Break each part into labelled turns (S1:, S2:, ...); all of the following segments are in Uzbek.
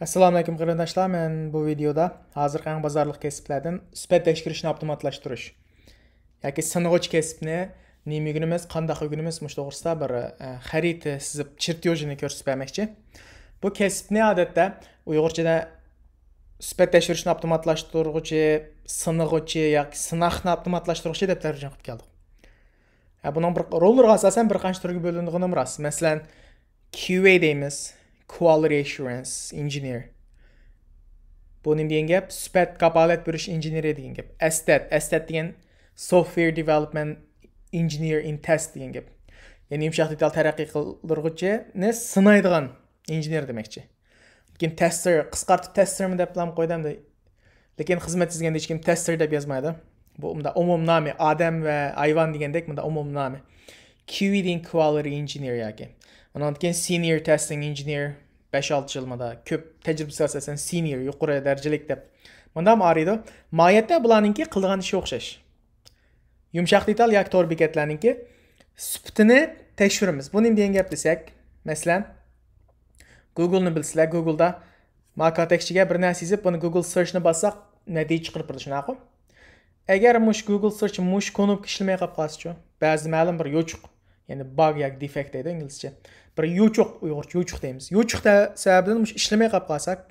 S1: Assalamu alaykum qardaşlar. Mən bu videoda hazır qan bazarlıq kəsblərdən sifət dəyişdirişini avtomatlaşdırış. Yəni sınğıç kəsbini nima günimiz, qandaq günimiz məş doğrusu bir e, xəritə sızıb çirtyojini göstərib verməkçi. Bu kəsbni adətdə Uyğurcada sifət dəyişdirişini avtomatlaşdırıcı, sınğıcı yoki sınaqni avtomatlaşdırıcı deyə tərcümə qılıb gəldik. Yəni bunun bir rollarına əsasən bir qanç türə bölündüyünü miras. Məsələn, QA deyimiz, quality assurance engineer bu nima degan gap sifat kapolat berish injeneri degan gap astat astat degan software development engineer in test degan gap ya'ni yumshoq detal taraqqiy qildirg'uchini sinaydigan injener demoqchi lekin tester qisqartib testermi deb ham qo'ydimda lekin xizmat chizganda hech kim tester deb yozmaydi bu unda umumnami odam va hayvon degandek bunda umumnami qi e degan quality engineer yoki Ondan keyin senior testing engineer 5-6 yil mana ko'p tajribasi asosan senior yuqori darajalik deb manda ham ariydi moyatda bularninki qilgan ishi o'xshash yumshoq detal yak to'r bekatlarninki suptini tekshiramiz bu nima degan gap desak masalan googleni bilsizlar googleda markatexchiga bir narsa yozib buni google search searchni bossak natija chiqarib turadi shunaqa agar mush google search mush konubka ishlamay qolib qolsachu ba'zi ma'lum bir yo'chuq ya'ni bug yoki defekt deydi inglizcha bir yuchuq uyg'urcha yuchuq deymiz yuchuq sababidan ishlamay qolib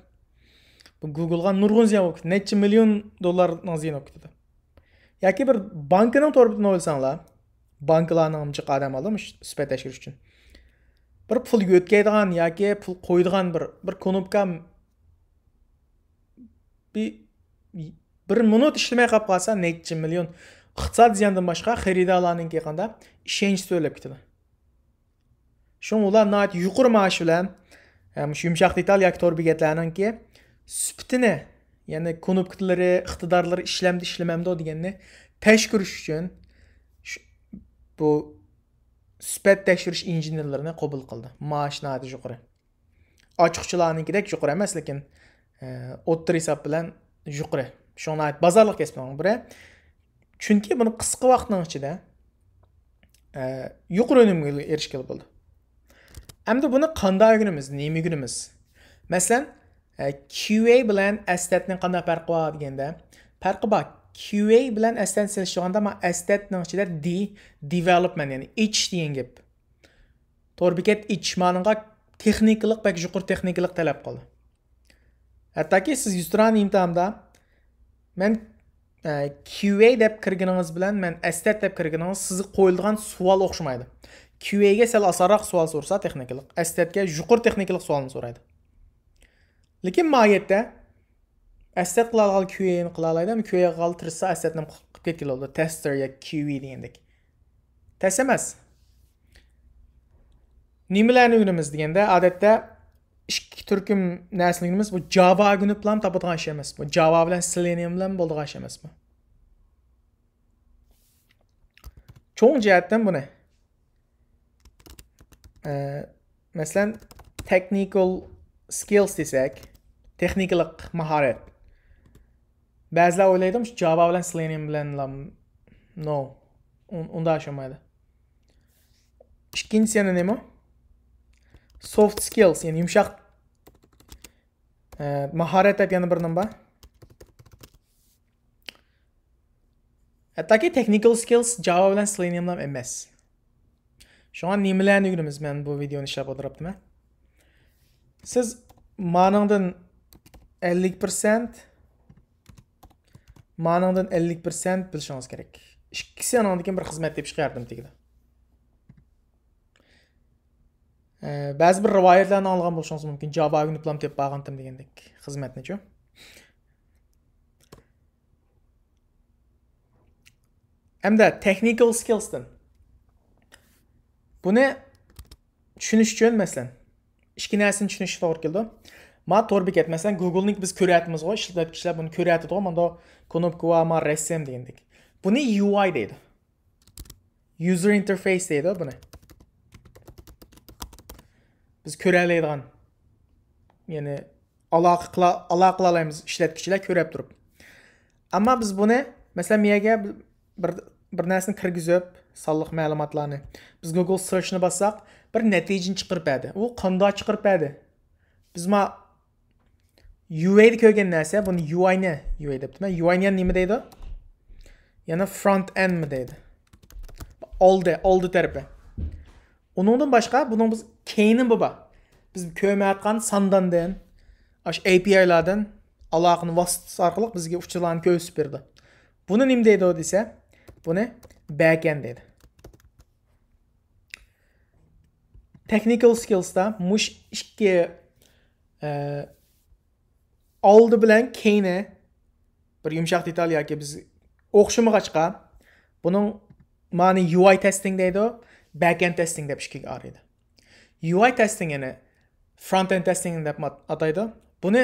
S1: bu googlega nurg'un ziyon bo'lib ketadi necha million dollar ziyon bo'lib ketadi yoki bir bankini bitini o'ylasanglar banklarni jiq odamlar sifat tashkirish uchun bir pul yo'tkaydigan yoki pul qo'ydigan bir bir knopka bir bir minut ishlamay qolib qolsa necha million Xıçadziyandan başqa xəridarların qeğanda işəniş söyləyib getdi. Şun ular nəhayət yuqur maaş bilan e, həmiş yumşaq detal yaktor bigetlərinin ki sübtini, yəni konuktlari, iqtidarları işləmdi, işləməmdi o deyəndə təşkürüş üçün bu sübət təşkürüş injinerlərini qəbul qıldı. Maaş nəhayət yuqur. Açıqçılarınkidək yuqur emas, lakin e, o'ttir hisob bilan yuqori shuni ayt bozorlik kesmoq biri chunki buni qisqa vaqtning ichida e, yuqori unumga erishgili bo'ldi endi buni qanday o'rganamiz nima o'rganamiz masalan e, qa bilan astatni qanday farqi bor deganda farqi bor qa bilan astat silishganda man astatni ichida d development ya'ni ich degan gap to'g'ri bekat ma'noga texnikalik bak yuqori texnikalik talab qildi hattoki siz yustrani imtihonda man Э, qa deb kirganingiz bilan man astat deb kirganingiz sizga qo'yilgan savol o'xshamaydi qaga sal osonroq savol so'rasa texnikalik astatga yuqur texnikalik savolni so'raydi lekin mayetda astat qila olgan qani qila oladimi qa qilib tirishsa astatni qilib ketgan bo'ladi tester yoki qa degandek tas emas nimalarni o'rganamiz deganda odatda ikki Türk'üm narsani bilamiz bu java aguni bilan topadigan ish şey emas bu java bilan selenium bilan bo'ladigan ish şey emas bu cho'ng bu ne? e, ee, masalan technical skills desak texnikalik mahorat ba'zilar o'ylaydi shu java bilan selenium bilan no unda ish olmaydi ikkinchisi yana nima soft skills ya'ni yumshoq e, mahorat deb yana bir nima bor hattoki technical skills java bilan selenium ham emas shunga nimalarni o'rganamiz man bu videoni ishlab o'tiryaptiman siz maningdan ellik persent maningdan ellik persent bilishingiz kerak ikkisi anandikin bir xizmat deb chiqardim tegda ba'zi bir rivoyatlarni olgan bo'lishingiz mumkin java diplom tepib olgandim degandek xizmatnichu hamda technical skillsdan buni tushunish uchun masalan ikki narsani tushunish to'g'ri keldi ma to'rt bekat masalan googlenik biz ko'ryapmiz ғой ishlatkishlar buni ko'ryapti ғой manda va ma rasm degandek buni ui deydi user interface deydi buni biz ko'ra oladigan ya'ni aloqa qila aloqa qila olamiz ishlatgichlar ko'rib turib ammo biz buni masalan miyaga bir bir narsani kirgizib soliq ma'lumotlarni biz google searchni bossak bir natijani chiqirib u qandoq chiqirib beradi biz ma uida ko'rgan narsa buni uini ui debdiman uini nima deydi yana front endmi deydi oldi oldi tarafi Onundan başqa bunun biz keynin baba. Biz köyməyətqan sandan den, aş API-lardan əlaqənin vasitəsi arxalı bizə uçurulan köysüp berdi. Bunu nim deydi o desə, bunu backend deydi. Technical skillsda muş ikki e, oldi bilan keyni bir yumshoq detal yəki biz oxşumuğa chiqa buning mani ui testing deydi backend testing deb ishga edi ui testingini front end testing deb ataydi buni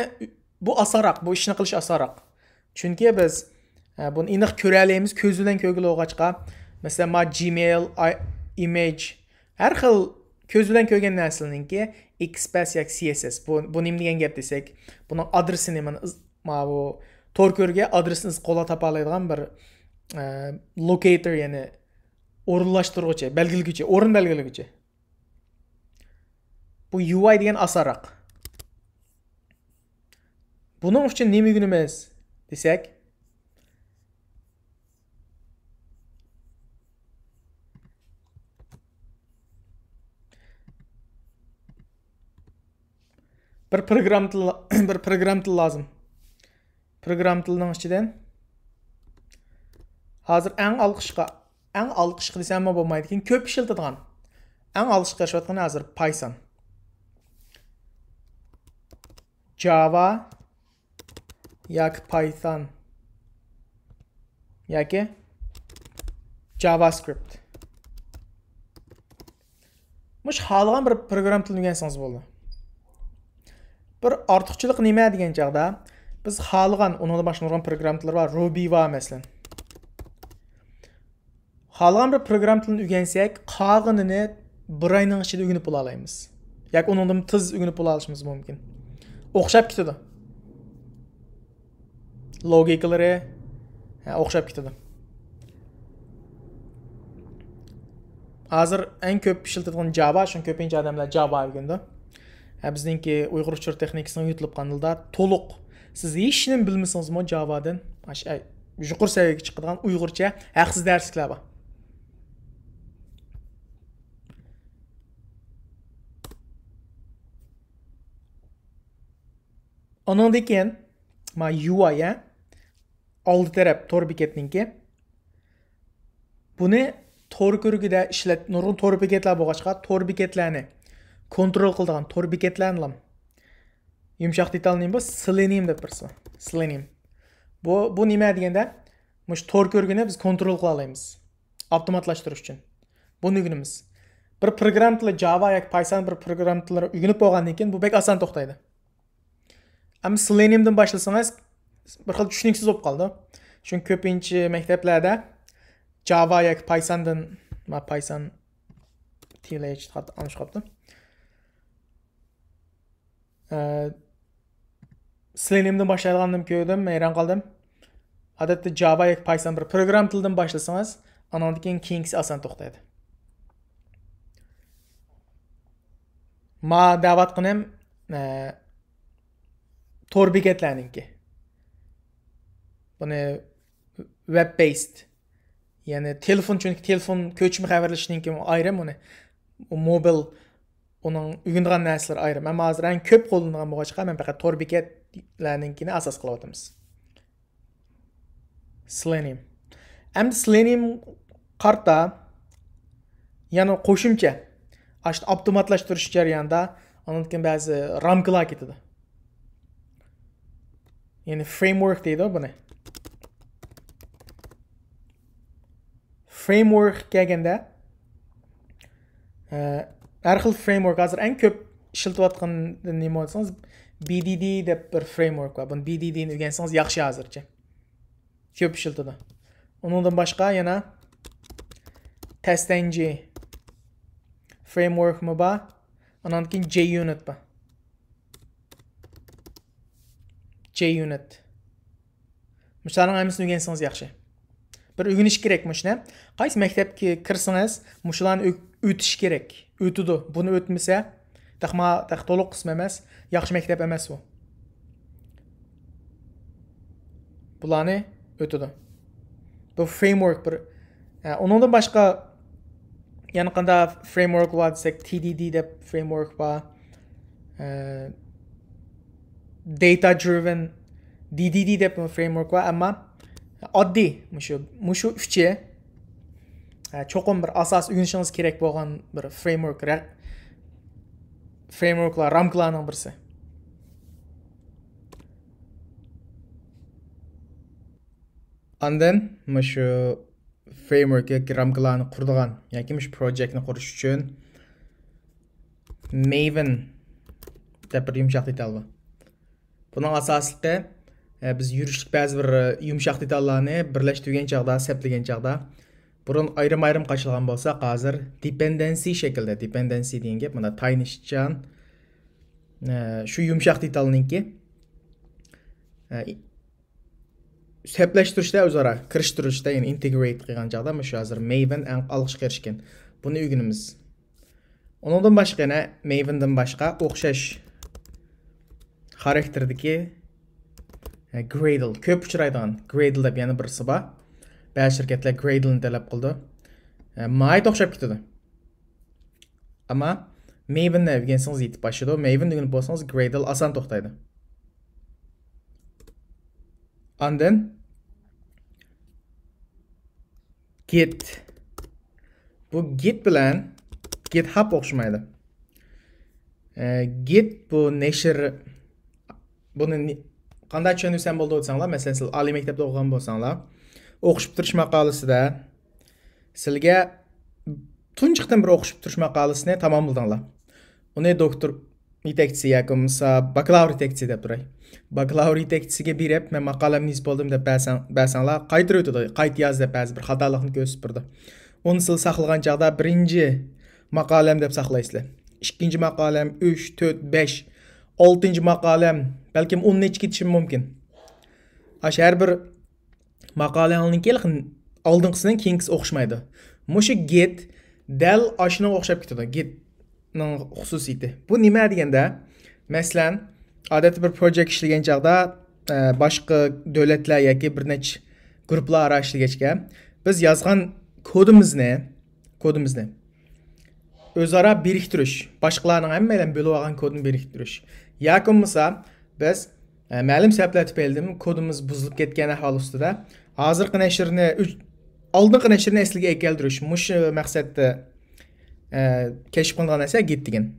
S1: bu osonroq bu ishni qilish osonroq chunki biz e, buni iniq ko'ra olamiz ko'z bilan ko'rgilg'ochqa masalan ma gmail image har xil ko'z bilan ko'rgan narsaninki xpas yoki css bu bu nima degan gap desak buni adresini mana mana bu tor ko'rga adresini qo'la topa oladigan bir e, locator ya'ni o'rinlashtirg'uchi belgilaguvchi o'rin belgilaguvchi bu ui degan asaraq buning uchun nima yukimiz desak bir program til bir program til lozim program tilining ichidan Hazır en olqishqa аң десе десем болмайды екен көп ішілтідіған аң алқышқа қашып жатқан әзір Python. java yoki python yoki javascript мұш халыған бір программ тілін үйренсеңіз болды бір артықшылық неме деген жағда біз халыған, оның башын ұрған программ тілі бар ruby ва мәсілін. Halgan bir program tilini ögensek, qag'inini bir oyning ichida o'rganib bo'la olamiz. Yoki undan tiz o'rganib bo'la olishimiz mumkin. O'xshab ketadi. Logikalari o'xshab ketadi. Hozir eng ko'p ishlatadigan Java, shun ko'pincha odamlar Java o'rgandi. Bizningki Uyg'ur uchur texnikasining yutilib qanilda to'liq siz işinin nima mi Javadan, yuqori saviyaga chiqadigan Uyg'urcha haqsiz darsliklar bor. anandan keyin ma ui ya oldi taraf to'r bekatninki buni to'r ko'rgida ishlat nurg'un to'r bekatlar bo'lg'achqa to'r bekatlarni kontrol qiladigan to'r bekatlarni yumshoq detalni nima bu selenim deb tursa selenim bu bu nima deganda mush to'r ko'rgini biz kontrol qila olamiz avtomatlashtirish uchun buni ugunimiz bir programmalar java yoki python bir programmalar ugunib bo'lgandan keyin bu bek oson to'xtaydi Ama Selenium'dan başlasanız bir xil tushuningsiz bo'lib qoldi chunki ko'pincha maktablarda java yoki pythondan ma python tiylay ee, hatto anish qolibdi Selenium'dan başlaydigandim ko'rdim hayron qoldim odatda java yoki python bir program tilidan boshlasangiz andan keyin keyingisi oson ma da'vat qinim to'r bekatlarniki buni web based ya'ni telefon chunki telefon ko'chma xabarlashishniki ayrim uni mobil uning uyg'ungan narsalar ayrim man hozir eng ko'p qo'llanadigan bo'lg'achqa man faqat to'r bekatlarnikini asos qilyapmiz slenim endi slenim qarta ya'ni qo'shimcha işte avtomatlashtirish jarayonida undan keyin ba'zi ramkalar ketadi Yani framework değil o bana. Framework kelganda e, har xil framework hozir eng ko'p ishlatibyotgan nima desangiz bdd de bir framework bor buni bddni o'rgansangiz yaxshi hozircha ko'p ishlatiladi undan başka yana testng framework bor andan keyin junit bor j unit мұшылардың аймысын үйгенсіңіз яқшы бір үйгініш керек мұшыны қайсы мектепке кірсіңіз мұшылан өтіш керек өтуді бұны өтмесе тақма тақ толық қысым емес яқшы мектеп емес ол бұланы өтуді бұл фреймворк бір оныңдан башқа яны фреймворк бар десек tdd деп фреймворк бар data-driven DDD деп фреймворк бар ammo oddiy mushu mushu uchiga cho'qim bir asos o'rganishingiz kerak bo'lgan bir framework frameworklar ramkalarning birisi andan mushu framework yoki ramkalarni qurdigan yoki mushu projektni qurish uchun maven deb bir yumshoq detal bunun asaslıqı e, biz yürüşlük bəzi bir e, yumşaq detallarını birləşdirgən çağda, səpləyən çağda burun ayrım-ayrım qaçılğan bolsa, hazır dependency şəkildə, dependency deyən gap, mana taynışcan e, şu yumşaq detalınınki sepleştirişdə özara kirishtirishdə, yəni integrate qilgan çağda şu hozir Maven ən alğış kirishgan. Buni o'rganamiz. Uningdan başka ne? Mavendan başka, o'xshash xarakteridagi e, gradle ko'p uchraydigan gradle deb yana birisi bor ba'zi shirkatlar gradleni talab qildi e, mayda o'xshab ketadi ammo mavenni o'rgansangiz yetib boshlaydi maven o'rganib bo'lsangiz gradle oson to'xtaydi and then git bu git bilan github o'xshamaydi e, git bu nashr bunu qanday köhnə sənbolda olsanlar, məsələn, siz ali məktəbdə oxuyan bolsanlar, oxuşub bitiriş məqaləsidə sizə tunçıqdan bir oxuşub bitiriş məqaləsini tamamladınlar. Onu doktor yetekçisi yakınsa baklavr yetekçisi deb turay baklavr yetekchisiga berib men maqolamni yozib bo'ldim deb bersanlar qaytirib o'tadi qayt yoz deb ba'zi bir xatolikni ko'rsatib turdi uni siz saqlagan chog'da birinchi maqolam deb saqlaysizlar ikkinchi maqolam uch to'rt besh oltinchi maqolam balkim o'n nechi ketishim mumkin ash har bir maqolaniki oldingisidan keyingisi o'xshamaydi mushu get dal ashuna o'xshab ketadi getning xususiyati bu nima deganda masalan odatda bir projekt ishlagan chog'da e, boshqa davlatlar yoki bir necha guruhlar aro ishlagachga biz yozgan kodimizni kodimizni o'zaro biriktirish boshqalarning hammalan bo'lib olgan kodni biriktirish Yakın mısa biz e, məlim səbləti beldim, kodumuz buzulub getgən əhval üstüdə. Hazırqı nəşrini, aldınqı nəşrini əsliqə ekəldiriş, müş e, məqsəddə e, keşif qılınğan nəsə getdigin.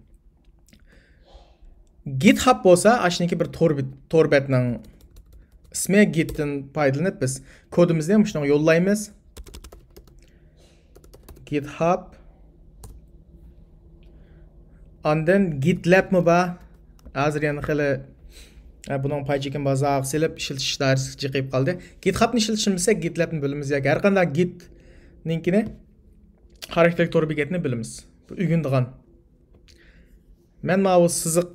S1: GitHub bolsa, aşınki bir torbet, torbetnin ismi Git'tin paydalanıp biz kodumuz neymiş, yollayımız. GitHub. Ondan GitLab mı ba? hozir yana hali buning paychikin bazoq qoldi git ishlatishni bilsak gitlabni bilamiz yoki har qanday man siziq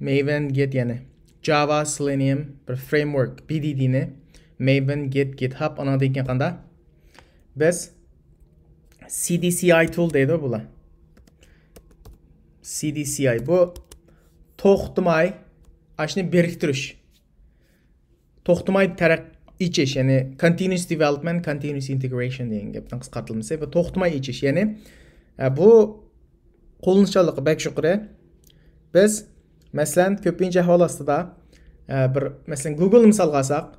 S1: bilan get yana Java, Selenium bir framework BDD'ni Maven, Git, GitHub ana deyinkanda biz CDCI tool deydi bular. CDCI bu to'xtamay ashuni biriktirish. To'xtamay taraq içiş ya'ni continuous development, continuous integration degan gapdan qisqartirilmasa va to'xtamay içiş ya'ni e, bu qo'llanishchanlik bakshukri biz мәселен көппен ахуал астыда ә, э, бір мәселен google мысалға алсақ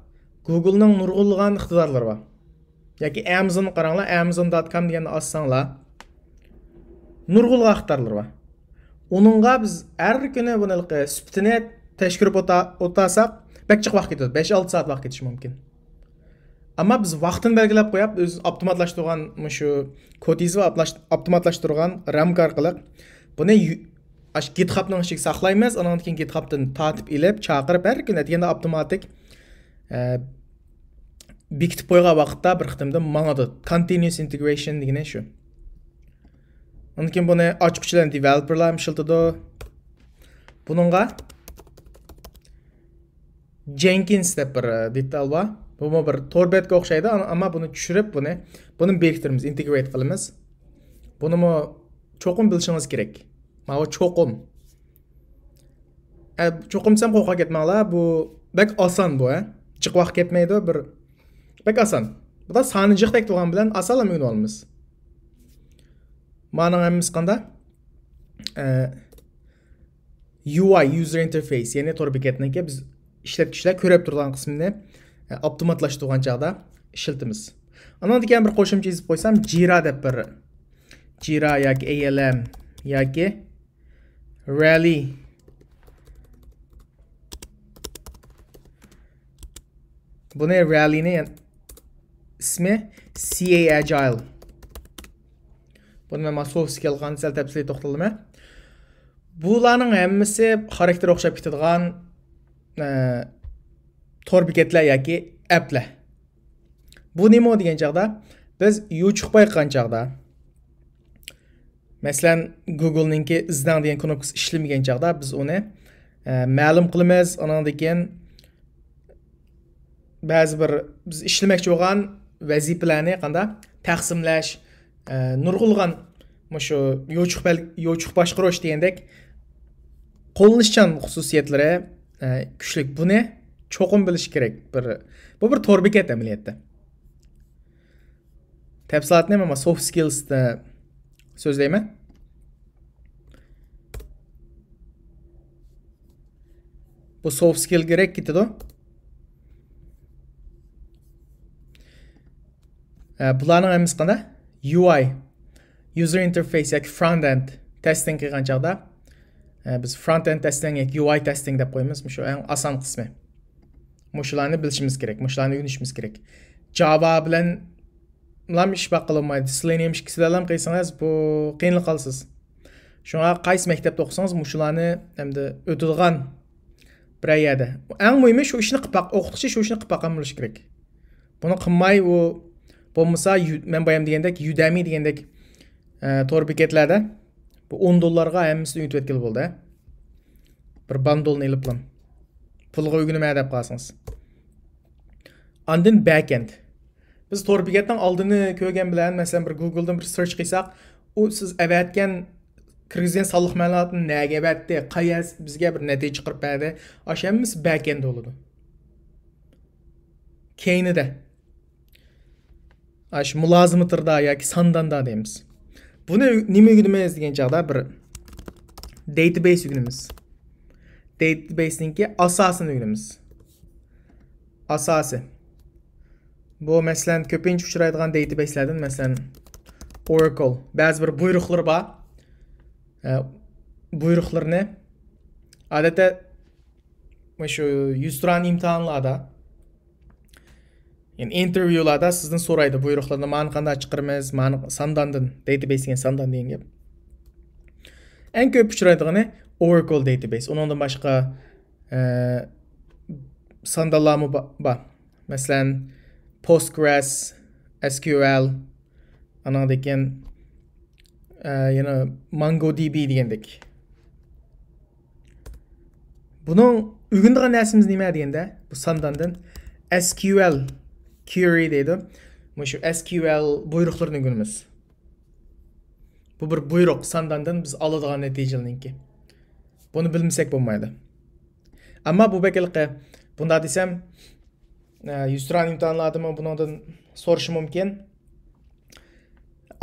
S1: гуглның нұрғылған ықтидарлары бар яки amazon қараңла amazon ком дегенді ассаңла нұрғылға ықтидарлары бар оныңға біз әр күні бұнылқы сүптіне тәшкіріп отасақ бәк жақ уақыт кетеді беш алты сағат уақыт кетіші мүмкін амма біз уақытын белгілеп қояп өз автоматлаштырған мұшу кодизі автоматлаштырған рамка арқылы бұны ash githubni ichiga saqlaymiz undan keyin githubdan tortib ilib chaqirib har kuni deganda avtomatik e, bekitib qo'ygan vaqtda bir qitimda manadi continuous integration degani shu undan keyin buni ochqichlar developerlar ishlatadi buningga jenkins deb bir e, detal bor bu bir torbetga o'xshaydi ammo buni tushirib buni buni berkittirmiz integrate qilamiz bunimi cho'qin bilishingiz kerak мава чоқум чоқум десем қорқа кетмаңлар бұл бәк осон бұл ә жықуақ кетмейді бір бәк осон бұда саны жықтек тұрған білән асала мүмкін олмыз маның әміміз қанда UI user interface яғни тор бекетінікі біз ishlatkishlar ko'rib turgan qismini optimatlashtirgan chog'da ishiltamiz andan keyin bir qo'shimcha yozib qo'ysam jira deb bir jira yoki alm yoki Rally. Bu ne rally'nin yani ismi CA Agile. Bunun soft skill ған сәл тәпсілей тоқталдым ә. Бұланың әмісі характер оқшап кетедіған ә, тор бекетлі яки әплі. Бұл неме деген жағда біз ючықпай қан жағда masalan googleniki izdan degan knopkasi ishlamagan chog'da biz uni e, ma'lum qilamiz anandan deyən ba'zi bir biz ishlamoqchi bo'lgan vazifalarni qanday taqsimlash e, nurg'ulg'an shu yo'chiq yo'chiq boshqarish degandek qo'llanishchan xususiyatlari e, kuchli buni çoxun bilish kerak bir bu bir to'r bekat amaliyotda tafsilotni mana soft skillsni Sözleyme. Bu soft skill gerek gitti do. Bularning emisi qanday? UI, user interface yani front end testing qilgan chaqda ee, biz front end testing yani UI testing deb qo'yamiz. Mushu eng oson qismi. Mushularni bilishimiz kerak, mushularni o'rganishimiz gerek. Java bilan лам ишпа кылынмайды сленемиш кісілер кыйсаңыз бұл кыйынлыкка аласыз шуңа қайсы мектепте мұшыланы әмді өтілған бір прояда ең муими шо ишни қыпақ оқытықшы шо ишни кылпакан болуш керек бұны кылмай у болмаса мен баям дегендек юдами дегендек тор бекетлерде он долларға эммесин үйтүп болды ә бір бир бандолну илип кылам пулга үгүнүмө деп қаласыңыз андан бәкенд biz to'g'ri bekatdan oldini ko'rgan bilan masalan bir googledan bir search qilsak u siz avatgan kirgizgan soliq ma'lumotini naga avatdi qayersi bizga bir natija chiqarib beradi o'sha hammasi backend bo'ladi keynida shu mulozimitirda yoki sandanda deymiz buni nima ugunimiz degan chog'da bir database ugunimiz databaseniki asosini ugunimiz asosi бұл мәселен көбінше ұшырайдыған дейтабейслерден мәселен Oracle бәзі бір бұйрықлар бар ә, бұйрықларны әдетте ошо жүз туран имтиханларда эми интервьюларда сизден сурайды буйруктарда маны кандай чыкырмыз маны сандандын дейтабейс деген сандан деген кеп эң көп учурайдыганы oracle database онундан башка сандалаамы ба мәселен Postgres, SQL, anadan uh, keyin яна, MongoDB degendek. Бұның үйгендіған нәсіміз неме дегенде, бұл сандандан SQL query дейді. Мұшы SQL бұйрықларын үйгеніміз. Бұл бір бұйрық сандандан біз аладыған ке. Бұны білмесек болмайды. Амма бұл бәкілқі, бұнда десем, Ee, yuzturan imtihonlar adimi bundan so'rashi mumkin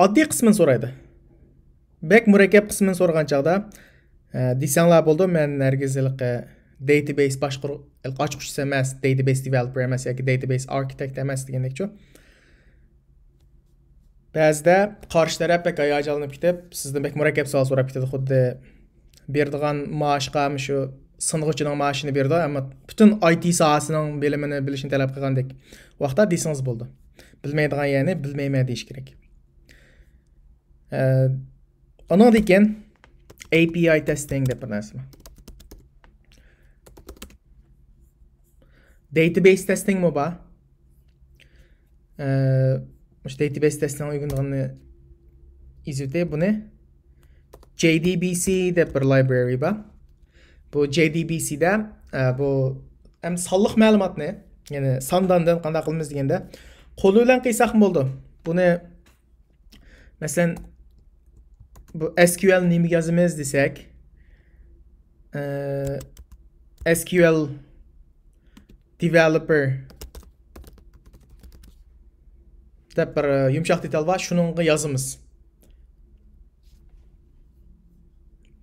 S1: oddiy qismini so'raydi bak murakkab qismini so'ragan chog'da ee, desanglar bo'ldi men nargiz ilqi e, database boshqaruv ochquchisi emas database developer emas yoki database architect emas degandekchu ba'zida qarshi taraf bak hayajonlanib ketib sizdan bak murakkab savol so'rab ketadi xuddi berdigan maoshqami shu сынғычының машины берді әмі бүтін IT саласының біліміні білішін талап қылғандек уақытта десеңіз болды білмейдіған яғни білмеймә деш керек ә, оның декен API testing деп бір нәрсе database testing мо ба ә, database testing ұйғындығын изете бұны JDBC деп бір library ба bu jdbcda e, bu ham sonliq ma'lumotni ya'ni sondandan qanday qilamiz deganda qo'li bilan qilsak bo'ldi buni masalan bu sql nimaga yozamiz desak e, sql developer deb bir e, yumshoq detal bor shuningga yozamiz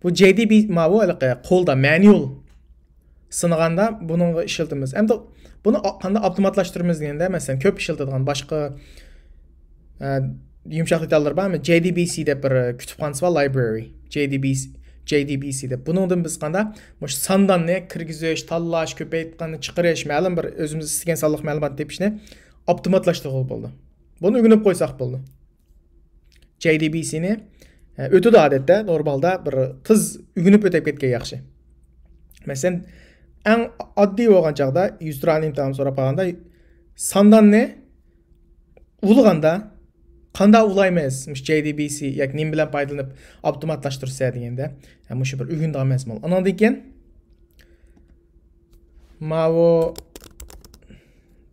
S1: бұл JDB ма бұл әлі қолда мәнюл сынығанда бұның ішілдіміз. Әмді бұны қанды автоматлаштырмыз дегенде, де, мәселен, көп ішілдіған башқы ә, үмшақты талдыр ба, JDBC деп бір ә, күтіпханысы ба, library, JDBC. JDBC деп бұныңды біз қанда мұш сандан не кіргізеш таллаш көпейтқаны шығырыш мәлім бір өзіміз істеген салық мәлімат деп ішіне оптиматлаштығы болды бұны үгініп қойсақ болды JDBC не өтөдү адетте нормалда бир тыз үгүнүп өтөп кеткен жакшы мәселен эң аддий болгон чагда жүз тураан имтихан сурап калганда сандан эмне улганда кандай ула мыш jdbc яки эмне менен пайдаланып автоматташтырса дегенде да мушу бир үгүн дагы эмес бул анан кийин маво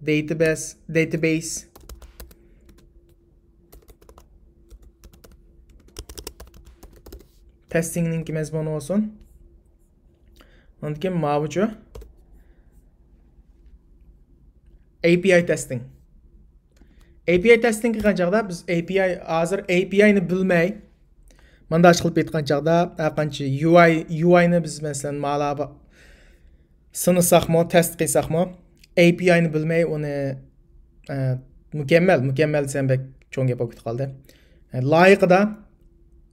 S1: database database testing link mezbon bo'lsin అందుకే మావచ్చు API testing. API testing qilgan chaqda biz API hozir API ni bilmay mandaj qilib ketgan chaqda UI UI ni biz masalan malaba sinisaqmi test qilsaqmi API ni bilmay uni e, mukammal mukammal desam cho'ng gap bo'lib qoldi e, loyiqida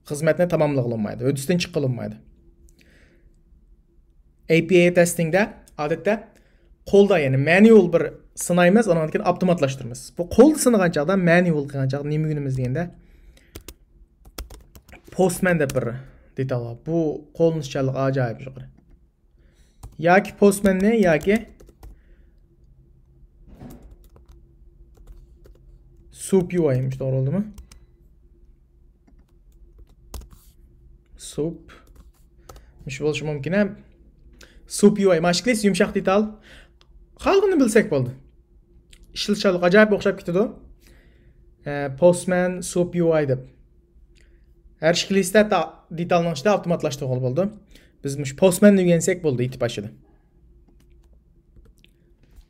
S1: xizmatni tamomlab qilinmaydi o'tizdan chiq qilinmaydi apa testingda odatda qo'lda ya'ni manual bir sinaymiz undan keyin avtomatlashtiramiz bu qo'lni sinagan manual qilgan chog'da nima ugunimiz deganda postman deb bir detal bor bu qo'lnishchanlik ajoyib shu yoki postmanni yoki sup uvaymish to'g'ri bo'ldimi sup mish bo'lishi mumkin ham sup ui mana shu kleysiz yumshoq detal xalqini bilsak bo'ldi ishilishalik ajoyib o'xshab ketadi postman sup ui deb har ish kleysta detalni ichida avtomatlashtirgan bo'ldi biz mush postmanni o'rgansak bo'ldi itib ashida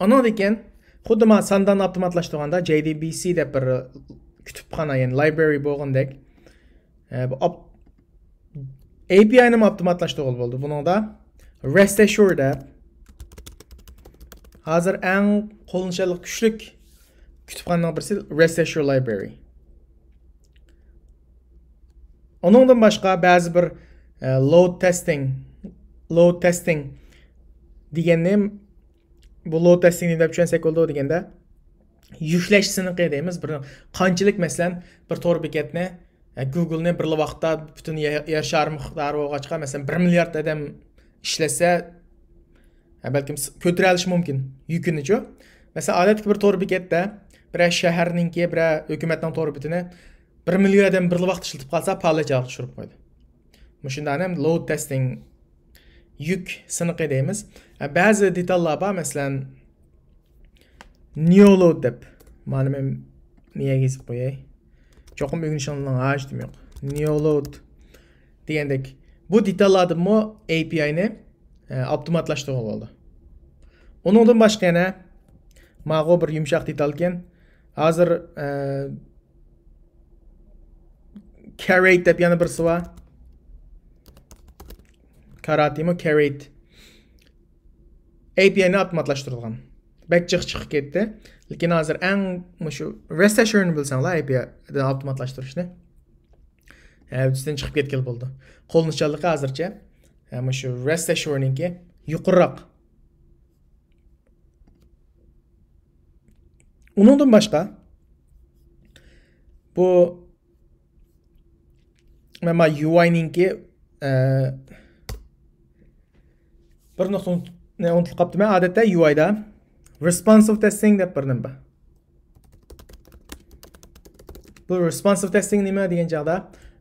S1: anodi ekan xuddi man sandan avtomatlashtirganda jdbc deb bir kutubxona ya'ni library bo'lgandek API-ni API'ni optimatlashtirish bo'ldi buningda rest deb hozir eng qo'llanishalik kuchlik kutubxonaning birisi rest assured library uningdan boshqa ba'zi bir uh, load testing load testing deganni bu load testing deb tushunsak bo'ladi deganda yuklash sinqi deymiz bir qanchalik masalan bir to'r bekatni googleni bir vaqtda butun yer shari miqdori bo'lg'achqa masalan bir milliard odam ishlasa balkim ko'tara ko'tarilishi mumkin yukinichu masalan odatda bir to'r bekatda bir shaharninki bir hukumatning to'r bitini bir million odam bir vaqt ishlatib qolsa palachalik tushirib qo'ydi shundani ham load testing yuk siniqi deymiz ba'zi detallar bor masalan neoload deb mana men niyaga yozib qo'yay чоқым бүгүн аш демек neoload дегендек бул деталдымы API'ni автоматлаштырууга болду онундан башка яна магы бир юмшак детал экен азыр carrate деп яна бирси бар каратимы carrate API'ni автоматлаштырылган бәк жық шығып кетті lekin hozir eng shu restassurni bilsan ne? avtomatlashtirishni ustidan chiqib ketgan Kolun qo'l nishonligi hozircha mana shu restassurninki yuqoriroq Unutun başka. bu mana uininki bir nuqta unutilib qolibdimi odatda uida responsive testing деп бірдің ба бұл responsive testing неме деген жағда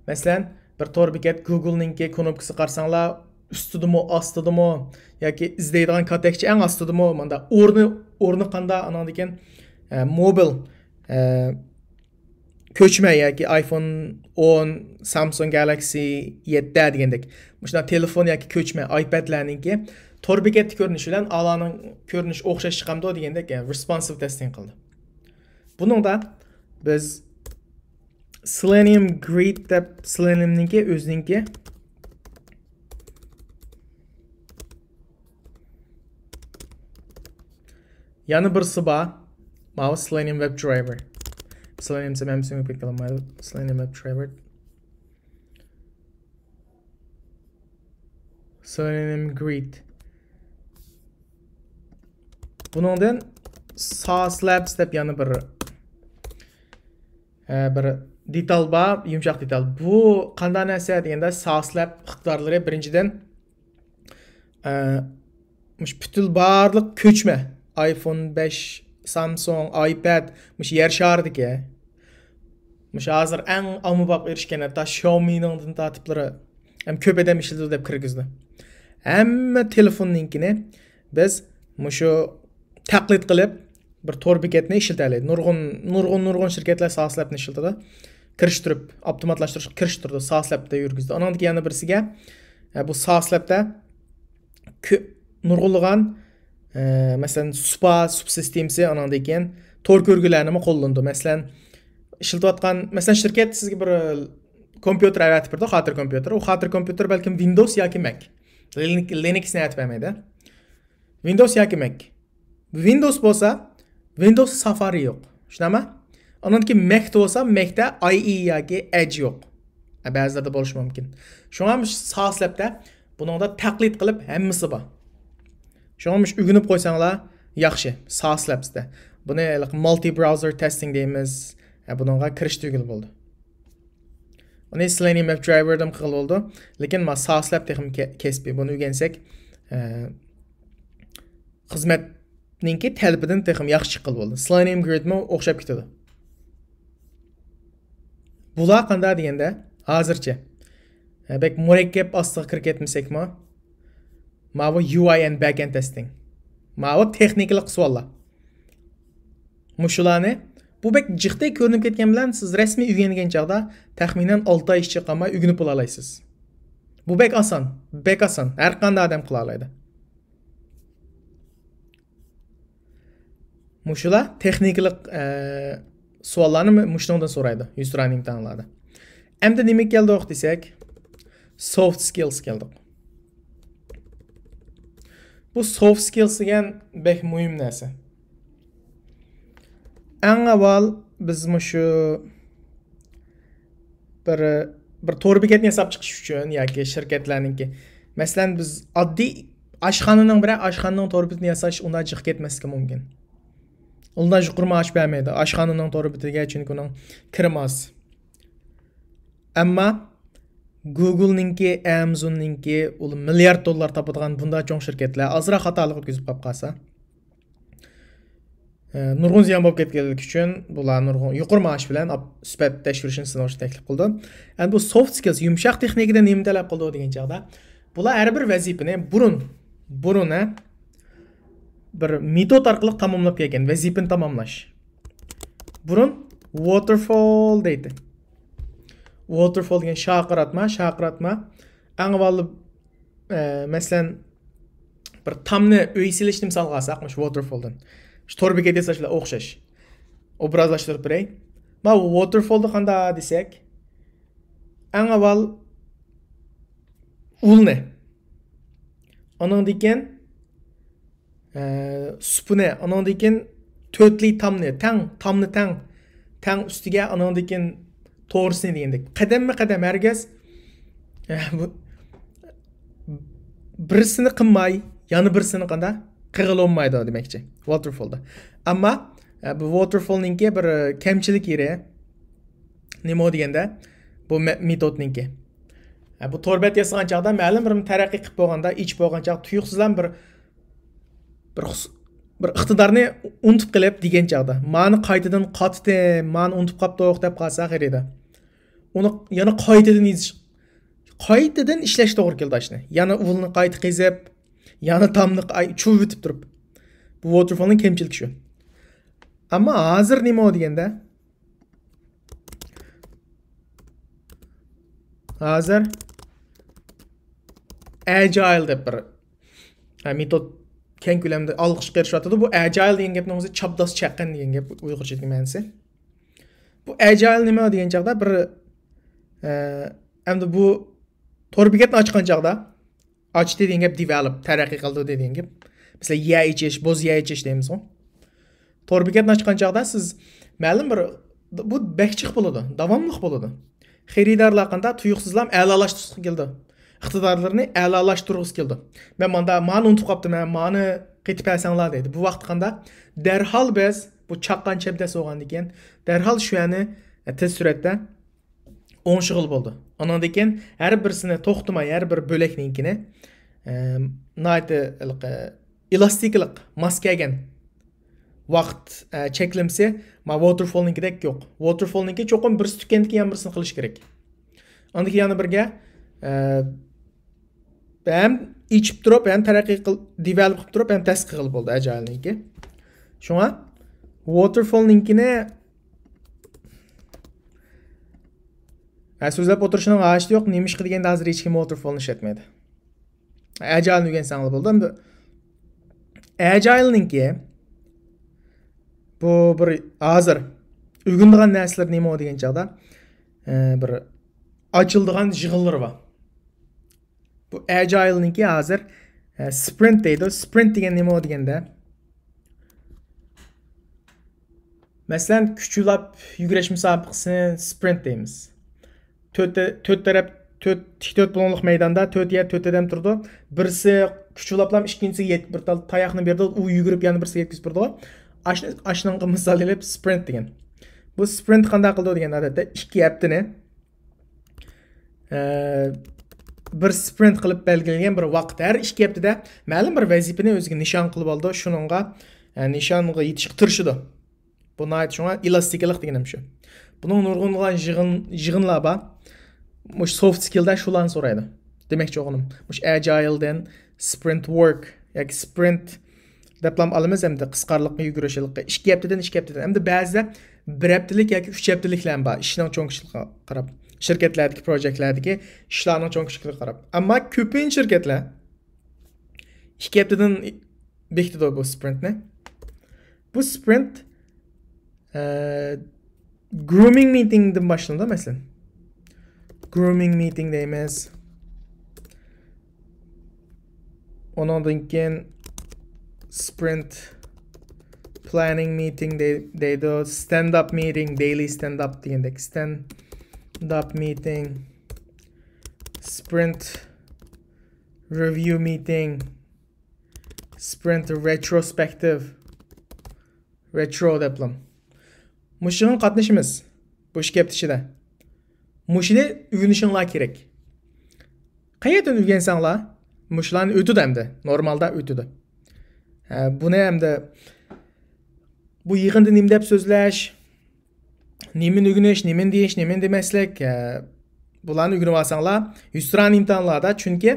S1: мәселен бір тор бекет ке кнопкасы қарсаңла үстідімі астыдымы яки іздейдіған контекстші әң астыдымы мында орны орны қанда анан деген мобил көчмә яки iPhone o'n samsung galaxy yetti degandek mana telefon yoki ko'chma ipadlarniki bekatni ko'rinishi bilan alani ko'rinishi o'xshash chiqamdi degandek responsive testing qildi buningda biz selenium grid deb seleniumniki o'ziniki yana birisi bor mana selenium web driver Selenium se myslím vypikl mail, Selenium App Driver. Selenium Grid. Bunundan sağ slab step yanı bir e, ee, bir detal ba, yumşaq detal. Bu qanday narsa deganda sağ slab miqdorlari birinchidan e, mush butul barliq iPhone 5 Samsung, iPadmiş yarışardık Мыш азыр әң алмабап ерішкені та Xiaomi-ның та типлары әм көп адам ішілді деп кіргізді. Әмі телефонныңкіне біз мұшы тәқлид қылып бір тор бекетіне ішілді әлі. Нұрғын, нұрғын, нұрғын шіркетлер сағасылапны ішілді да. Кіріштіріп, автоматлаштырыш кіріштірді, сағасылапты жүргізді. Анандық яны бірсіге, бұл сағасылапта нұрғылыған masalan supa subsistemsi anadan keyin tork o'rgilarini qo'llandi masalan ishlatayotgan masalan shirkat sizga bir uh, kompyuter aytib turdi xatir kompyuter u xatir kompyuter balkim windows yoki mac linuxni aytib windows yoki mac windows bo'lsa windows safari yo'q tushunami undan keyin macda bo'lsa macda ie yoki edge yo'q ba'zilarda bo'lishi mumkin shunga saslavda buningda taqlid qilib hammasi bor Şoňmuş ügünip goýsaňlar, ýagşy, saslap Bunu Buny multi browser testing deýmiz. Bununğa kiriş tügül boldy. Bunu Selenium WebDriver'da mı kıl oldu? Lekin ma SaaSlab texim kesbi. Bunu ügensek e, xizmetninki təlbidin texim yaxşı qıl oldu. Selenium Grid'mi oxşab kitadı. Bula qanda deyəndə hazırca. E, bək mürekkep astığı kirketmisek mi? Mava UI and backend testing. Mava texnikali qismlar. Mushularni bu bek jixday ko'rinib ketgan bilan siz rasmiy o'rgangan chog'da taxminan 6 oy ishchi qilmay o'rganib ola olasiz. Bu bek asan, bek asan, har adam odam qila oladi. Mushular texnikalik e, savollarni mushundan so'raydi, 100 imtihonlarda. Endi nima keldi o'q soft skills keldi. bu soft skills degan bek muhim narsa eng avval biz shu bir bir to'g'ri bekatni yasab chiqish uchun yoki shirkatlarniki masalan biz oddiy oshxonaning biri oshxonaning to'rbitini yasash undan chiqib ketmasligi mumkin undan yuqurma osh bermaydi oshxonaning to'rbitiga chunki uning kirimi oz ammo googleningki amazonninki ul milliard dollar topadigan bunday chong shirkatlar ozroq xatolik o'tkazib qolib qolsa e, nurg'un ziyon bo'lib ketganligi uchun bular nurg'un yuqori maosh bilan suhbat tekshirishini sinovchi taklif qildi endi bu soft skills yumshoq texnikadan nima talab qildi degan chog'da bular har bir vazifani burun burun bir metod orqali tamomlab kelgan vazifani tamomlash burun waterfall deydi waterfall деген шақыратма шақыратма аңып алып ә, мәселен бір тамны өйселешті мысалға алсақ waterfallдан торбике десе ш оқшаш образлаштырып берейін ма waterfallды қанда десек аң абал улне оның деген ә, супіне оның деген төртлей тамны тәң тамны тәң тәң үстіге оның деген to'g'risini degandek qadamma qadam hargaz eh, birisini qilmay yana birisini qanda qig'ilolmaydi demakchi waterfallda ammo eh, bu waterfallninki bir eh, kamchilik yeri nima deganda bu metodniki bu torbat yasagan chog'da ma'lum bir taraqqiy qilib bo'lganda ich bo'lgan chog' tuyuqsizdan bir bir bir iqtidorni unutib qilib degan chog'da mani qaytadan qotdi mani unutib qolibdiq deb qolsa edi uni yana qaytadan ezish qaytadan ishlash to'g'ri keldi ashuni yana ulni qayta qizib yana tomni chuvitib turib bu waterfallning kamchiligi shu ammo hozir nima deganda hozir agile deb bir metod keng ko'lamda olqish chiqib berishyotidi bu agile degan gapni o'zi chapdos chaqqan degan gap uyg'urchadagi ma'nisi bu agile nima degan chaqda bir e, endi bu to'rt bekatni ochgan chaqda ochdi degan gap develop taraqqiy qildi degan gap masalan ya ichish bo'z ya ichish deymiz ku to'rt bekatni ochgan chaqda siz ma'lum bir bu bakchiq bo'ladi davomliq bo'ladi xaridorlar qanda tuyuqsiz ham alalash tusga keldi iqtidorlarini a'lolashtirigiz keldi man manda mani unutib qolibdi man mani qaytib alsanglar dedi bu vaqtda darhol biz bu chaqqan chapda so'lgandan keyin darhol shuani e, tez suratda o'n shug'ul bo'ldi anandan keyin har birisini to'xtamay har bir bo'lakninkini e, e, elastiklik maskagan vaqt cheklimsi ma waterfallnikidek yo'q waterfallniki cho'qim bir stukenki ham birisini qilish kerak andan keyin yana birga ham ichib turib ham taraqqiy qilib develop qilib turib ham tasdiq qilib bo'ldi ajalniki shunga waterfallninkini so'zlab o'tirishni g'ashti yo'q nima ish qilganda hozir hech kim waterfallni ishlatmaydi ajalni o'rgansanglar bo'ldi endi ajalniki bu bir hozir o'gindigan narsalar nima degan chog'da e, bir ochildigan jig'illar bor bu agileniki hozir e, sprint deydi sprint degan nima deganda masalan kuch yulab yugurish musobaqasini sprint deymiz to'rtta to'rt taraf to'rt tik to'rt maydonda to'rt yer to'rt odam turdi birisi kuch yulablam ikkinchisiga yetib bir tal tayoqni berdi u yugurib yana birisiga yetkazib turdi Ashning misol qilib sprint degan bu sprint qanday qildi degan odatda ikki aptini e, bir sprint qilib belgilangan bir vaqt har ish kelyaptida ma'lum bir vazifani o'ziga nishon qilib oldi shunga e, nishonga yetishga tirishdi bu shunga elastiklik degan shu buning nurg'unlagan yig'in yig'inlar ba, mush soft skill skillda shularni so'raydi demoqchi o'g'lim agile agiledan sprint work yoki sprint deplam olamiz hamda qisqarliqqa yugurishlikqa ikki haftadan ikki haftadan hamda ba'zida bir haftalik yoki uch haftaliklar bor ishning cho'ngishligiga qarab shirkatlardagi projektlardagi ishlarni çok kuchga qarab Ama ko'pincha shirkatlar ikki haftadan bekitadi bu sprint ne? bu sprint e, grooming meeting deb boshlanadi masalan grooming meeting deymiz undan keyin sprint planning meeting de deydi stand up meeting daily stand up degandek stand DAP meeting, sprint review meeting, sprint retrospective, retro deplam. Muşun katnışımız. bu Buş keptişide. Muşide ügünüşünla kerek. Qayerdan ügensanla muşlan ötüd hamda, de, normalde ütü de. bu ne Bu yig'indi nimdab sözleş nemin үгүнүш немин дейиш немин демеслик буларны үйрөнүп алсаңлар жүз туран имтиханларда чүнки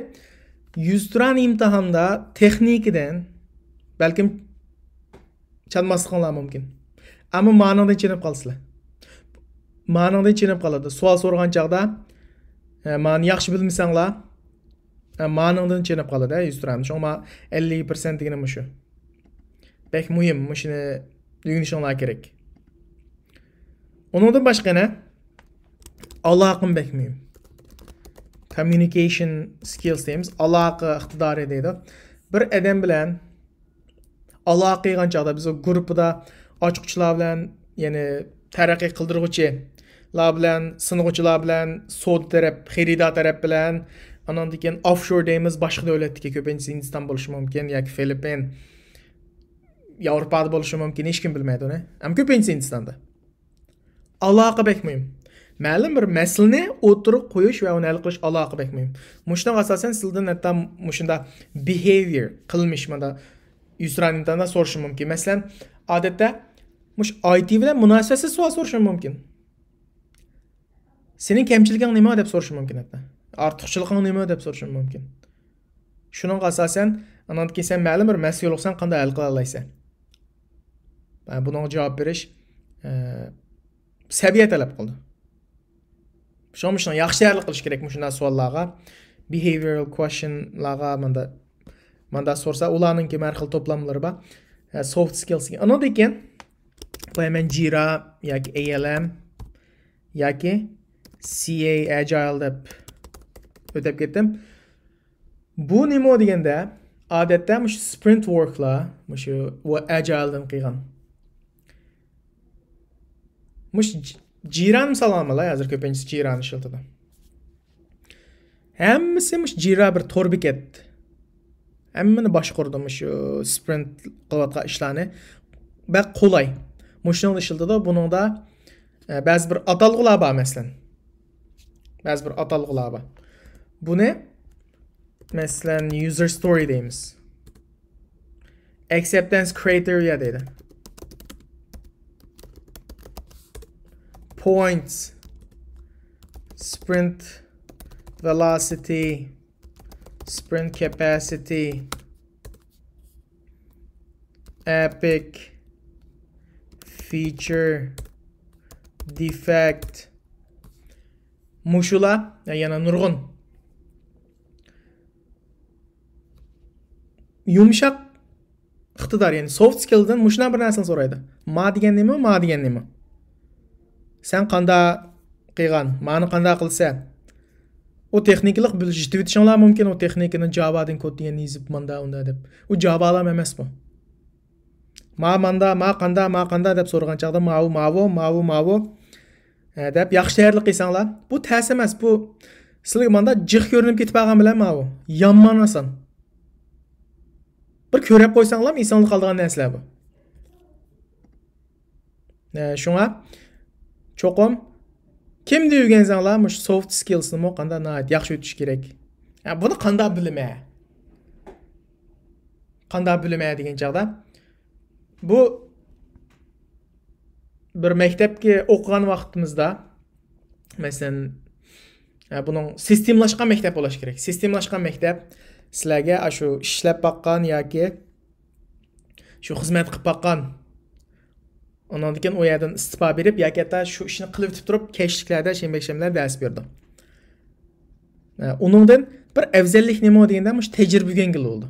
S1: жүз туран имтиханда техникадан балким чанмаслыгыңлар мүмкүн ammo ma'nodan chinib qolasizlar ma'nodan chinib qoladi savol so'ragan chog'da e, ma'ni yaxshi bilmasanglar e, ma'nodan chinib qoladi yuz turamiz shunga ellik persent deganim shu bak muhim shuni ugunishinglar kerak Onundan boshqa na aloqam bakmayim communication skills deymiz aloqa iqtidori deydi bir odam bilan aloqa qilgan chog'da biz guruhida ochquchilar bilan ya'ni taraqqiy qildirg'uchi la bilan sing'uvchilar bilan sod taraf xaridor taraf bilan anan keyin offshore deymiz boshqa davlatniki ko'pincha hindiston bo'lishi mumkin yoki filippin yevropada bo'lishi mumkin hech kim bilmaydi uni Ama ko'pincha Hindistan'da. aloqa bekmiyim. Məlum bir məsələni oturub qoyuş və onu həll qilish aloqa bekmiyim. Muşdan əsasən sizdən hətta muşunda behavior qılmışmında Yusranimdən də soruşum mümkün. Məsələn, adətdə muş IT ilə münasibətsiz sual soruşum mümkün. Senin kəmçiliyin nə deyə soruşum mümkün hətta. Artıqçılığın nə deyə soruşum mümkün. Şunun əsasən anan ki sən məlum bir məsələ olsan qanda həll qila alaysan. Yani bunun cavab veriş e, saviya talab qildi ishonmishdan yaxshi tayyorlik qilish kerak shunday savollarga behavioral questionlarga manda manda so'rsa ularninki har xil to'plamlari bor soft skillsga anadan keyin bilaman jira yoki alm yoki ca agile deb o'tib ketdim bu nima deganda odatda shu sprint worklar shu agiledan qilgan mış cîran salamalı hazır köpencisi cîran ışıltıda. Hemmisi mış cîra bir torbik etti. Hemmini baş kurdumış ıı, sprint kılatka işlerini. Bak kolay. Muşun ışıltıda bunun da e, bazı bir atalgıla ba meselen. Bazı bir atalgıla ba. Bu ne? Mesela user story deyimiz. Acceptance criteria dedi. points sprint velocity sprint capacity epic feature defect Muşula yani Nurgun yumuşak iktidar ya'ni soft skilldan mushuna bir narsani so'raydi ma degani nima ma degani nima сен қанда қиған маны қанда қылса u texnikalik жетіп етішіңлар мүмкін у техниканы javadin koddigan ezib manda unda deb u javalam emasmi ma manda ma qanda ma qanda deb so'ragan chog'da mavu mavu mavu mavu deb yaxshi tayyorlik qilsanglar bu tas emas bu sizlarga manda jiq ko'rinib ketib qolgan bilaman u yomon oson bir ko'rib qo'ysanglar esingda qoladigan narsalar bu shunga e, cho'qim kimda o'rgansanglar mush soft skillsni qanday yaxshi o'tish kerak buni qanday bilma qanday bilma degan chog'da bu bir maktabga o'qigan vaqtimizda masalan buning sistemlashgan maktab bo'lishi kerak sistemlashgan maktab sizlarga shu ishlab boqqan yoki shu xizmat qilib boqqan андан кийин у istifa berib yoki şu shu ishni qilib turib kechliklarda shanba şey, yakshanbalar dars berdim ee, uningdan bir afzallik nima deganda mush tajribagan oldu.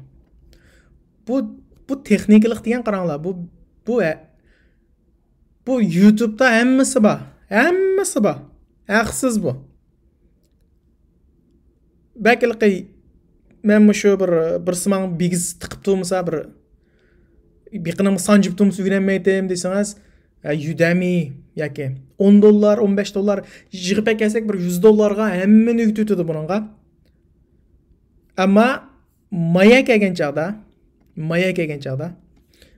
S1: bu bu texnikalik degan qaranglar bu bu e, bu youtubeda hammasi bor hammasi bor haqsiz bu balki men shu bir birsiman bigiz tiqib turmasa bir biqinimga sanjib turmasa uylanmaydim desangiz Udemy яке 10 доллар 15 доллар жығып әкелсек бір 100 долларға әммені үйтіп өтеді бұныңға амма мая келген чағда мая келген чағда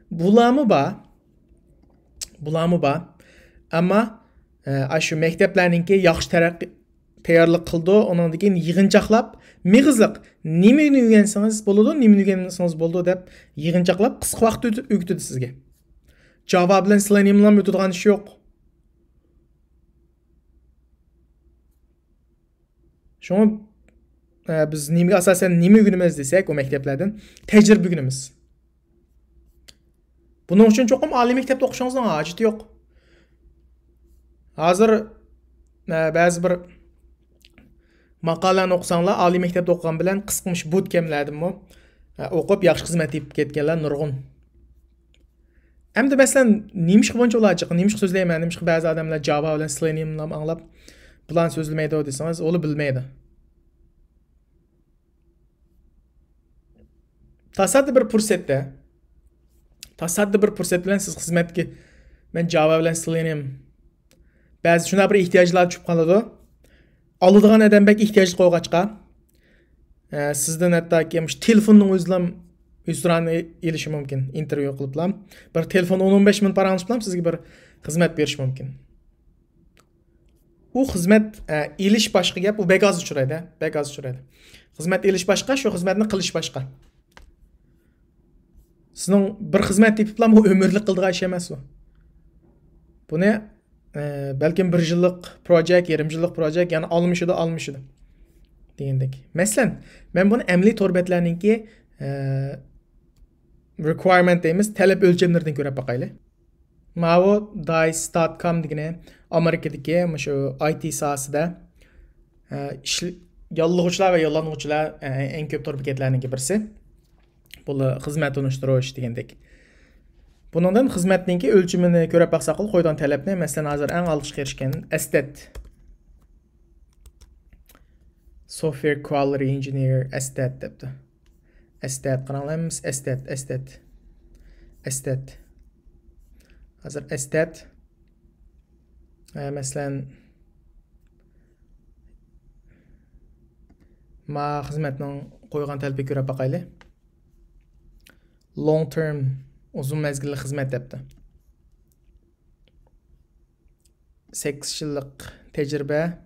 S1: бұламы ба бұламы ба амма ашу мектепләрнинки яхшы тәрәққи tayyorlik qildi undan keyin yig'inchoqlab mig'izliq nimani o'rgansangiz bo'ladi nimani o'rgansangiz bo'ladi deb yig'inchoqlab қысқа уақыт o'tadi сізге java bilan slan bilan o'tadigan ish yo'q shunga e, biz nimaga asosan nima o'rganamiz desak u maktablardan tajriba o'rganamiz buning uchun cho'qim oliy maktabda o'qishingizning hojati yo'q hozir e, ba'zi bir maqolani o'qisanglar oliy maktabda o'qigan bilan qisqimish ladimmi? E, o'qib yaxshi xizmat yetib ketganlar nurg'un hamda masalan nimishq buncha ular nimishq so'zlayman nimishq ba'zi odamlar java bilan slenim bilan anglab plan so'zilmaydi desangiz u bilmaydi tasaddi bir fursatda tasaddi bir fursat bilan siz ki, man java bilan Selenium ba'zi şuna bir ehtiyojlar tushib qoladi oladigan odam bak ehtiyoj qo'yg'achqa sizdan hattoki ki, o'zi ham uzrani elishi mumkin intervyu qilib bilan bir telefon o'n o'n besh minut paranish bilan sizga bir xizmat berish mumkin u xizmat e, elish boshqa gap u bekoz uchraydi e, bekoz uchraydi xizmat elish boshqa shu xizmatni qilish boshqa sizni bir xizmat tipi bilan bu umrlik qildigan ish emas u buni e, balkim bir yillik projekt yarim yillik projekt ya'ni olmishidi olmishidi degandek masalan men buni amli to'rbatlarniki requirement deymiz talab o'lchamlaridan bu dice dot com degani amerikadagi mana shu it sohasida e, yollig'uvchilar va yollanuvchilar e, eng ko'p turib bekatlarniki birisi bu xizmat unishtirish degandek bundan xizmatninki o'lchimini ko'rib baqsaq qo'ygan talabni masalan hozir eng olg'ishga erishgan estet software quality engineer estet debdi әстәт қаналаймыз әстәт әстәт әстәт Hazır ma xidmətinin Қойған tələbə көріп бақайлы Long term uzun məzgilli xidmət депті. 6 yıllık tecrübe.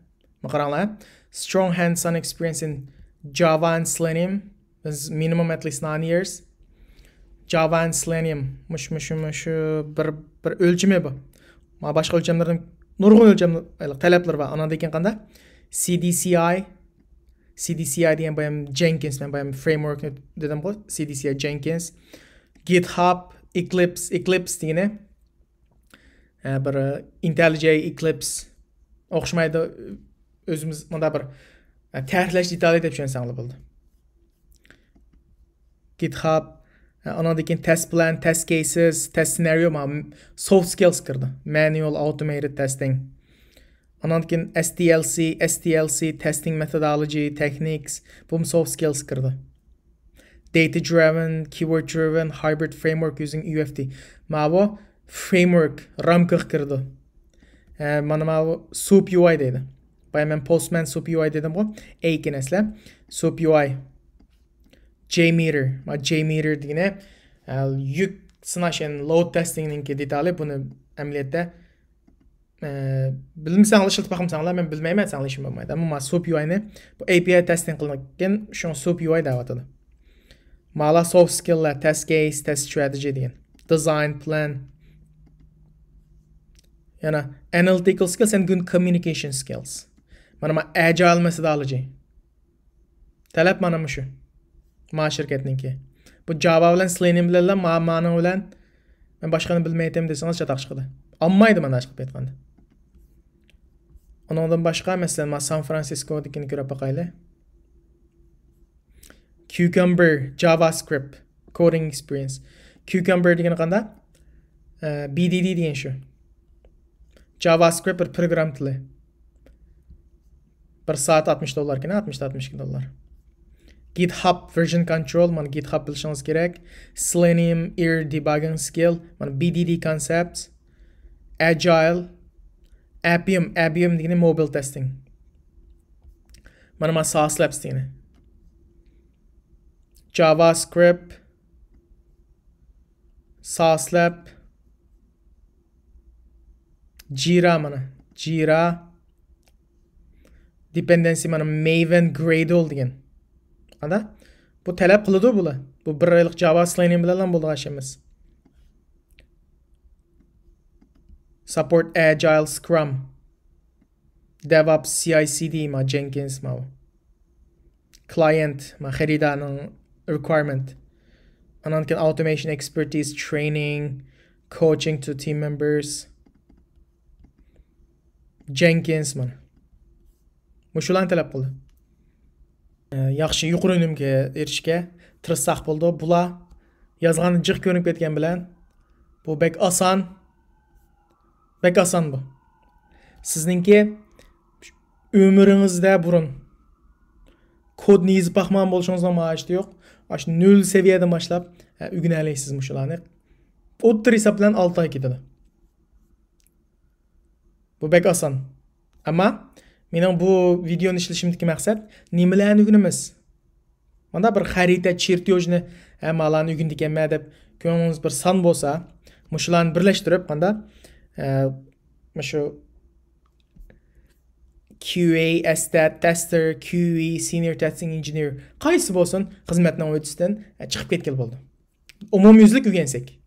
S1: Strong hands-on experience in Java and Selenium. minimum at least 9 years. Java and Selenium. Mush mush mush bir bir o'lchami bu. Mana boshqa o'lchamlardan nurg'un o'lcham talablar va anada ekan qanda CDCI CDCI degan bu ham Jenkins men bu ham framework dedim ku CDCI Jenkins GitHub Eclipse Eclipse degani e, bir uh, IntelliJ Eclipse o'xshamaydi o'zimiz e, mana bir e, ta'riflash detali deb tushunsanglar bo'ldi GitHub, e, ona dekin test plan, test cases, test scenario ma soft skills kirdi. Manual automated testing. Ondan dekin SDLC, SDLC testing methodology, techniques, bu soft skills kirdi. Data driven, keyword driven, hybrid framework using UFT. Ma framework, ramkık kirdi. E, mana ma bu SOAP UI dedi. Bay men Postman SOAP UI dedim bu. Eykin esle. SOAP UI. J Meter, J Meter degani yuk sinash and load testingninki detali buni amaliyotda e, bilmasanglar ishlatib boqmasanglar men bilmayman sanlar ishim bo'lmaydi umuman sup uini bu api testing qilingan shu sup ui deyotadi mala soft skilllar test case test strategy degan design plan Yani analytical skills and good communication skills mana ma agile methodology talab mana shu ma shirkatniki bu java bilan slenim bilan ma mani bilan men boshqani bilmaydim desangiz chatoq chiqadi olmaydi mana chiqib aytganda undan boshqa masalan man san fransiskodikini ko'rib boqayli cucumber javascript coding experience cucumber degani qanday e, bdd degan shu javascript bir program tili bir soat oltmish dollarkina oltmishta oltmish ikki dollar GitHub version control man GitHub bilishimiz kerak Selenium ear debugging skill man BDD concepts agile Appium Appium degani mobile testing mana mana SaaS labs degani JavaScript SaaS lab Jira mana Jira dependency mana Maven Gradle degan ада бул талап кылууда була бул бир айлык java slang менен lan болгаш эмес support agile scrum devops cicd ma jenkins ma client ма хариданын requirement анан кийин automation expertise training coaching to team members jenkins мана ушуларны талап кылды yaxshi yuqori unumga erishishga tirishsaq bo'ldi bular yozgani jiq ko'rinib ketgan bilan bu bek oson bek oson bu sizningki өміріңізде бұрын кодны езіп бақмаған болшыңыздан мағашты жоқ аш нөл севиядан башлап үгіне алайсыз мұшыланы оттыр есаптан алты ай кетеді бұл бәк асан әмма meni bu videoni ishlashimdagi maqsad nimalarni ugunimiz mana bir xarita chertyojni ha malani deb ko'nglingiz bir san bo'lsa mushularni birlashtirib mana e, shu qa stat tester qe senior testing engineer qaysi bo'lsin xizmatdan o'tishdan e, chiqib ketgan bo'ldi umumyuzlik o'rgansak